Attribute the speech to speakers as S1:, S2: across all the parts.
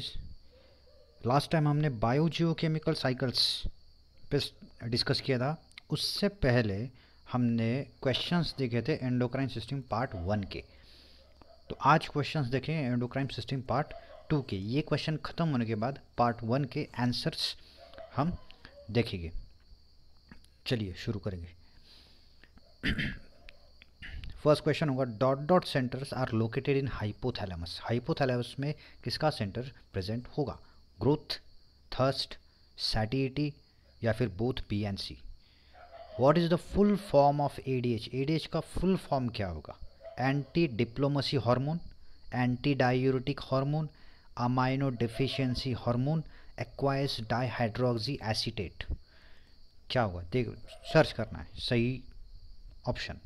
S1: guys last time हमने biogeochemical cycles पे discuss किया था उससे पहले हमने क्वेश्चंस देखे थे एंडोक्राइन सिस्टम पार्ट वन के तो आज क्वेश्चंस देखें एंडोक्राइन सिस्टम पार्ट टू के ये क्वेश्चन ख़त्म होने के बाद पार्ट वन के आंसर्स हम देखेंगे चलिए शुरू करेंगे फर्स्ट क्वेश्चन होगा dot dot centres are located in hypothalamus hypothalamus में किसका सेंटर प्रेजेंट होगा ग्रोथ थर्स्ट सैटिटी या फिर both B and C what is the full form of A A D H D H का full form क्या होगा anti diplomacy hormone anti diuretic hormone amino deficiency hormone aqueous dihydroxy acetate क्या होगा देख search करना है सही option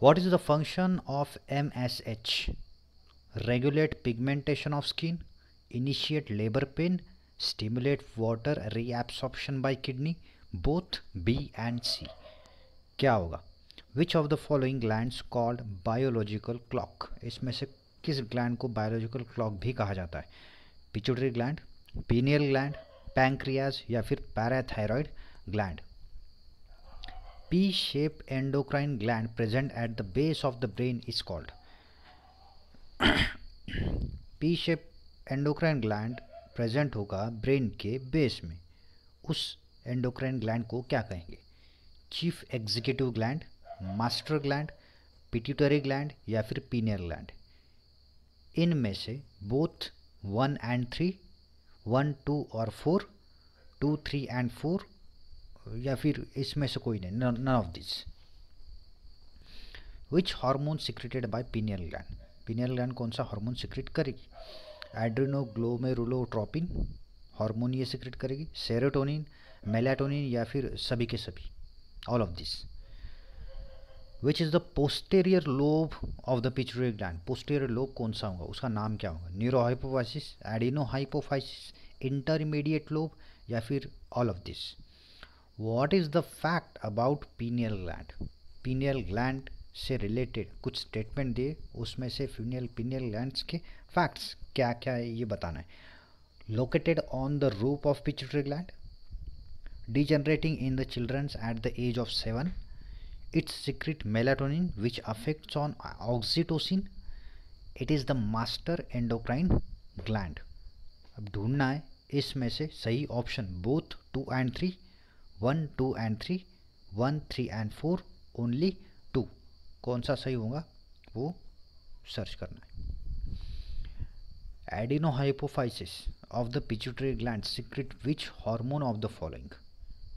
S1: what is the function of msh regulate pigmentation of skin initiate labor pain stimulate water reabsorption by kidney both b and c क्या होगा which of the following glands called biological clock इसमें से किस gland को biological clock भी कहा जाता है pituitary gland pineal gland pancreas या फिर parathyroid gland pea shape endocrine gland present at the base of the brain is called pea shape endocrine gland present होगा ब्रेन के बेस में उस एंडोक्राइन ग्लैंड को क्या कहेंगे chief executive gland master gland pituitary gland या फिर pineal gland इनमें से both one and three one two और four two three and four या फिर इसमें से कोई नहीं none of this which hormone secreted by pineal gland pineal gland कौन सा हार्मोन सिक्रेट करेगी ग्लोमेरुलोट्रोपिन हार्मोन ये सिक्रेट करेगी सेरोटोनिन मेलाटोनिन या फिर सभी के सभी all of this which is the posterior lobe of the pituitary gland posterior lobe कौन सा होगा उसका नाम क्या होगा न्यूरोहाइपोफाइसिस एडिनोहाइपोफाइसिस इंटरमीडिएट लोब या फिर all of this what is the fact about pineal gland pineal gland से रिलेटेड कुछ स्टेटमेंट दिए उसमें से फीनियल पीनियल ग्लैंड के फैक्ट्स क्या क्या है ये बताना है located on the roof of pituitary gland degenerating in the childrens at the age of seven its secrete melatonin which affects on oxytocin it is the master endocrine gland अब ढूंढना है इसमें से सही option both two and three one two and three one three and four only two कौन सा सही होगा वो सर्च करना है adenohypophysis of the pituitary gland secrete which hormone of the following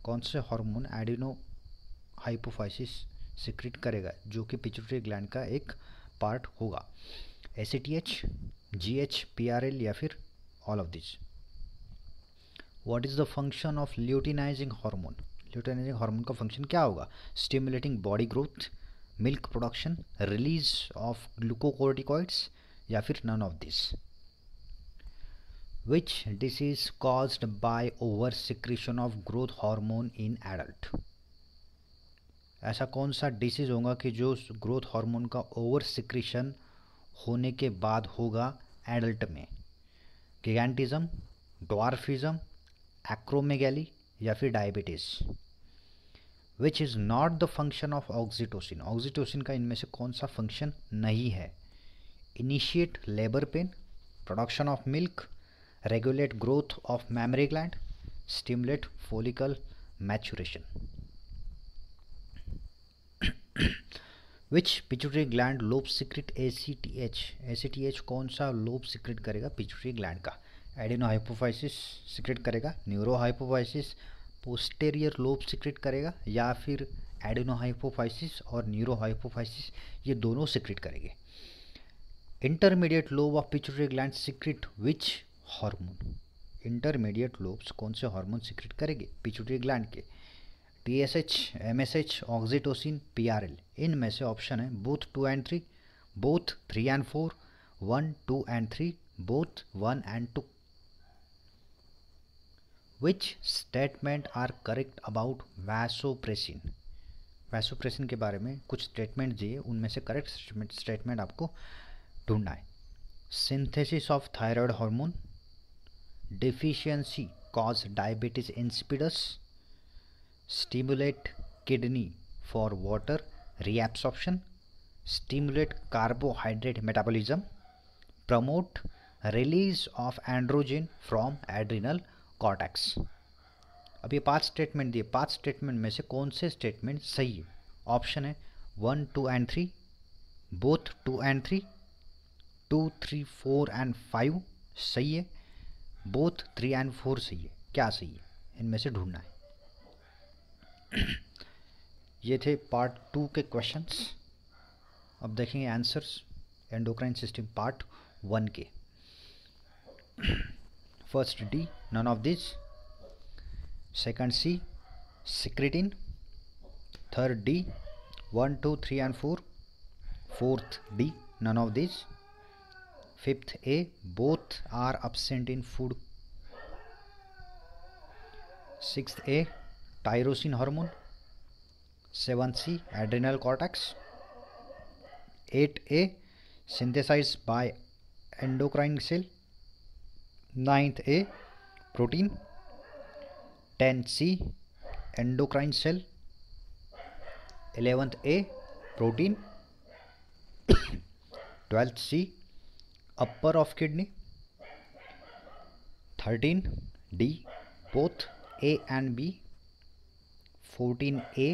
S1: कौन से हार्मोन एडिनो हाइपोफाइसिस सीक्रेट करेगा जो कि पिचुटरी ग्लैंड का एक पार्ट होगा S T H G H P R L या फिर all of this what is the function of luteinizing hormone luteinizing hormone का फंक्शन क्या होगा stimulating body growth milk production release of glucocorticoids या फिर none of this this is cause by over secretion of growth hormone in adult ऐसा कौन सा disease होगा कि जो ग्रोथ हार्मोन का ओवर सिक्रीशन होने के बाद होगा एडल्ट में गिगेंटिज्म डॉर्फिज्म एक्रोमेगैली या फिर diabetes which is not the function of oxytocin oxytocin का इनमें से कौन सा फंक्शन नहीं है initiate labour pain production of milk regulate growth of mammary gland stimulate follicle maturation which pituitary gland lobe secrete A C T H A C T H कौन सा lobe secrete करेगा पिचुटरी ग्लैंड का adenohypophysis secrete करेगा neurohypophysis posterior lobe secrete करेगा या फिर एडिनोहाइपोफाइसिस और neurohypophysis ये दोनों सिक्रेट करेंगे intermediate lobe of pituitary gland secrete which hormone intermediate lobes कौन से हार्मोन सिक्रेट करेंगे पिचुटरी ग्लैंड के T S H M S H oxytocin P R L इनमें से ऑप्शन है both two and three both three and four one two and three both one and two which statement are correct about vasopressin vasopressin के बारे में कुछ statement दिए उनमें से करेक्ट स्टेटमेंट आपको ढूंढना है synthesis of thyroid hormone deficiency cause diabetes insipidus stimulate kidney for water reabsorption stimulate carbohydrate metabolism promote release of androgen from adrenal cortex अब ये पांच स्टेटमेंट दिए पांच स्टेटमेंट में से कौन से स्टेटमेंट सही है ऑप्शन है one two and three both two and three two three four and five सही है बोथ थ्री एंड फोर सही है क्या सही है इनमें से ढूंढना है ये थे पार्ट टू के क्वेश्चंस अब देखेंगे answers endocrine system part one के first D none of these second c secretin third d 1 2 3 and 4 fourth d none of these fifth a both are absent in food sixth a tyrosine hormone seventh c adrenal cortex 8a synthesized by endocrine cell 9th a protein ten C endocrine cell eleventh A protein twelfth C upper of kidney thirteen D both A and B fourteen A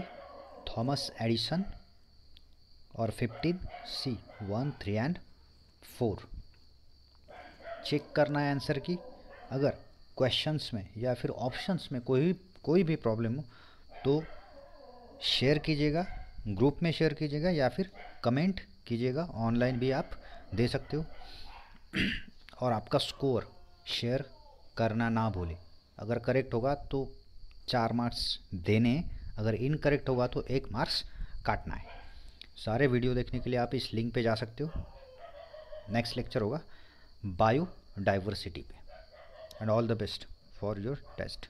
S1: Thomas Edison और fifteen C one three and four check करना है answer की अगर questions में या फिर options में कोई भी कोई भी प्रॉब्लम हो तो शेयर कीजिएगा ग्रुप में शेयर कीजिएगा या फिर कमेंट कीजिएगा ऑनलाइन भी आप दे सकते हो और आपका स्कोर शेयर करना ना भूलें अगर करेक्ट होगा तो चार मार्क्स देने अगर इनकरेक्ट होगा तो एक मार्क्स काटना है सारे वीडियो देखने के लिए आप इस लिंक पे जा सकते हो नेक्स्ट लेक्चर होगा बायो डाइवर्सिटी पे and all the best for your test